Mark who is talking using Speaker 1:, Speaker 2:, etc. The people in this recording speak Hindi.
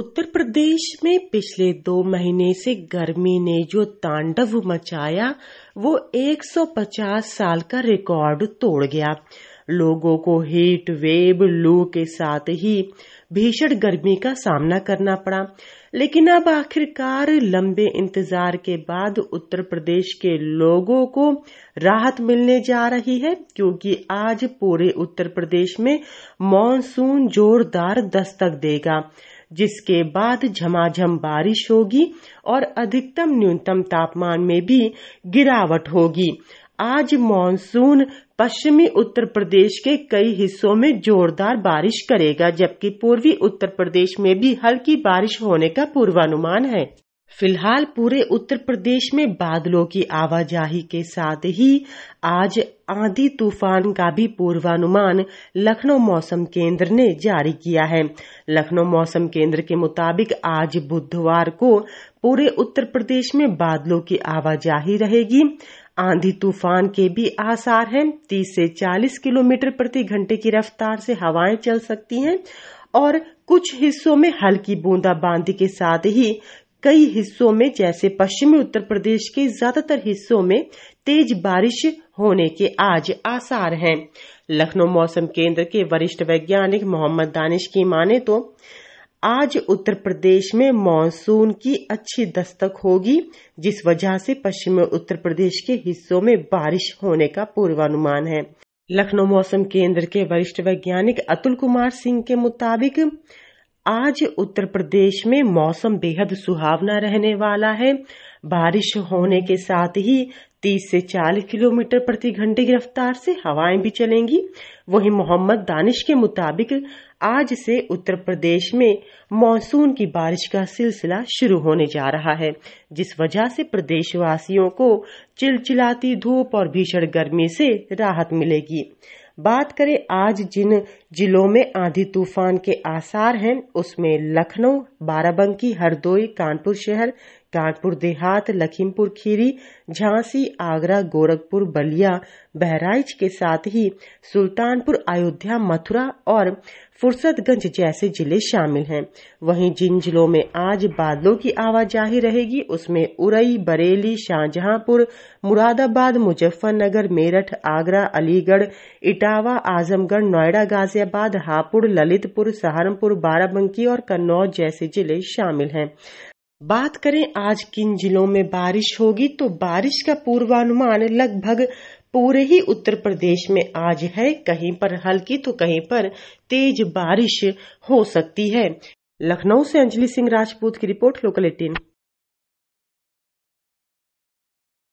Speaker 1: उत्तर प्रदेश में पिछले दो महीने से गर्मी ने जो तांडव मचाया वो 150 साल का रिकॉर्ड तोड़ गया लोगों को हीट वेव लू के साथ ही भीषण गर्मी का सामना करना पड़ा लेकिन अब आखिरकार लंबे इंतजार के बाद उत्तर प्रदेश के लोगों को राहत मिलने जा रही है क्योंकि आज पूरे उत्तर प्रदेश में मॉनसून जोरदार दस्तक देगा जिसके बाद झमाझम बारिश होगी और अधिकतम न्यूनतम तापमान में भी गिरावट होगी आज मॉनसून पश्चिमी उत्तर प्रदेश के कई हिस्सों में जोरदार बारिश करेगा जबकि पूर्वी उत्तर प्रदेश में भी हल्की बारिश होने का पूर्वानुमान है फिलहाल पूरे उत्तर प्रदेश में बादलों की आवाजाही के साथ ही आज आंधी तूफान का भी पूर्वानुमान लखनऊ मौसम केंद्र ने जारी किया है लखनऊ मौसम केंद्र के मुताबिक आज बुधवार को पूरे उत्तर प्रदेश में बादलों की आवाजाही रहेगी आंधी तूफान के भी आसार हैं 30 से 40 किलोमीटर प्रति घंटे की रफ्तार से हवाएं चल सकती हैं और कुछ हिस्सों में हल्की बूंदाबांदी के साथ ही कई हिस्सों में जैसे पश्चिमी उत्तर प्रदेश के ज्यादातर हिस्सों में तेज बारिश होने के आज आसार हैं। लखनऊ मौसम केंद्र के वरिष्ठ वैज्ञानिक मोहम्मद दानिश की माने तो आज उत्तर प्रदेश में मॉनसून की अच्छी दस्तक होगी जिस वजह से पश्चिमी उत्तर प्रदेश के हिस्सों में बारिश होने का पूर्वानुमान है लखनऊ मौसम केंद्र के वरिष्ठ वैज्ञानिक अतुल कुमार सिंह के मुताबिक आज उत्तर प्रदेश में मौसम बेहद सुहावना रहने वाला है बारिश होने के साथ ही 30 से 40 किलोमीटर प्रति घंटे की रफ्तार से हवाएं भी चलेंगी वहीं मोहम्मद दानिश के मुताबिक आज से उत्तर प्रदेश में मॉनसून की बारिश का सिलसिला शुरू होने जा रहा है जिस वजह से प्रदेशवासियों को चिलचिलाती धूप और भीषण गर्मी से राहत मिलेगी बात करें आज जिन जिलों में आंधी तूफान के आसार हैं उसमें लखनऊ बाराबंकी हरदोई कानपुर शहर कानपुर देहात लखीमपुर खीरी झांसी आगरा गोरखपुर बलिया बहराइच के साथ ही सुल्तानपुर अयोध्या मथुरा और फुर्सतगंज जैसे जिले शामिल हैं वहीं जिन जिलों में आज बादलों की आवाजाही रहेगी उसमें उरई बरेली शाहजहांपुर मुरादाबाद मुजफ्फरनगर मेरठ आगरा अलीगढ़ इटावा आजमगढ़ नोएडा गाजियाबाद हापुड़ ललितपुर सहारनपुर बाराबंकी और कन्नौज जैसे जिले शामिल हैं बात करें आज किन जिलों में बारिश होगी तो बारिश का पूर्वानुमान लगभग पूरे ही उत्तर प्रदेश में आज है कहीं पर हल्की तो कहीं पर तेज बारिश हो सकती है लखनऊ से अंजलि सिंह राजपूत की रिपोर्ट लोकल एटीन